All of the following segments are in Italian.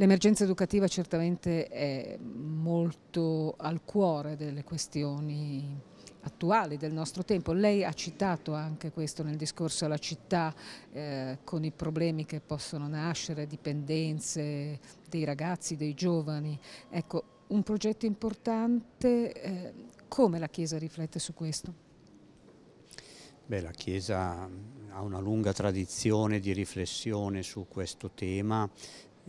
L'emergenza educativa certamente è molto al cuore delle questioni attuali del nostro tempo. Lei ha citato anche questo nel discorso alla città eh, con i problemi che possono nascere, dipendenze dei ragazzi, dei giovani. Ecco, un progetto importante, eh, come la Chiesa riflette su questo? Beh, la Chiesa ha una lunga tradizione di riflessione su questo tema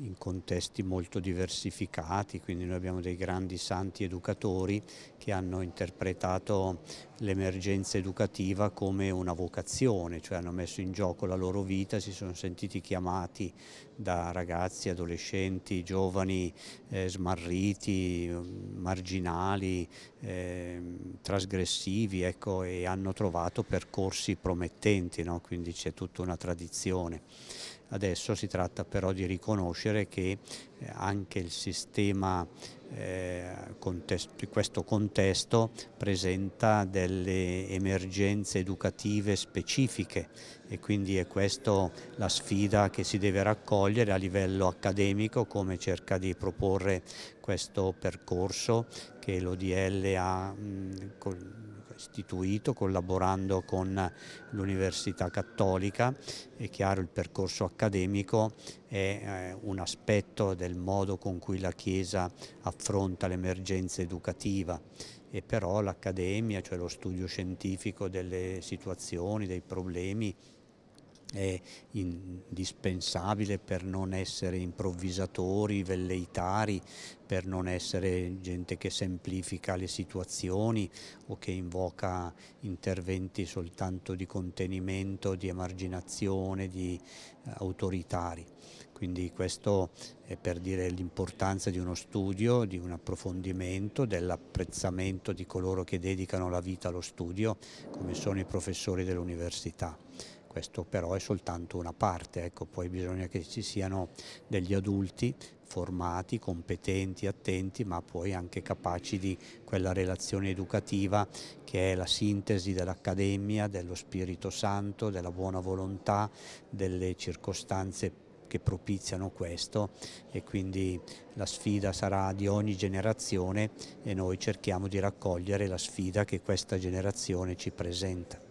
in contesti molto diversificati, quindi noi abbiamo dei grandi santi educatori che hanno interpretato l'emergenza educativa come una vocazione, cioè hanno messo in gioco la loro vita, si sono sentiti chiamati da ragazzi, adolescenti, giovani eh, smarriti, marginali, eh, trasgressivi ecco, e hanno trovato percorsi promettenti, no? quindi c'è tutta una tradizione. Adesso si tratta però di riconoscere che eh, anche il sistema eh, questo contesto presenta delle emergenze educative specifiche e quindi è questa la sfida che si deve raccogliere a livello accademico come cerca di proporre questo percorso che l'ODL ha mh, istituito collaborando con l'Università Cattolica. È chiaro il percorso accademico è eh, un aspetto del modo con cui la Chiesa affronta l'emergenza educativa e però l'accademia, cioè lo studio scientifico delle situazioni, dei problemi, è indispensabile per non essere improvvisatori, velleitari, per non essere gente che semplifica le situazioni o che invoca interventi soltanto di contenimento, di emarginazione, di eh, autoritari. Quindi questo è per dire l'importanza di uno studio, di un approfondimento, dell'apprezzamento di coloro che dedicano la vita allo studio, come sono i professori dell'università questo però è soltanto una parte, ecco, poi bisogna che ci siano degli adulti formati, competenti, attenti, ma poi anche capaci di quella relazione educativa che è la sintesi dell'Accademia, dello Spirito Santo, della buona volontà, delle circostanze che propiziano questo e quindi la sfida sarà di ogni generazione e noi cerchiamo di raccogliere la sfida che questa generazione ci presenta.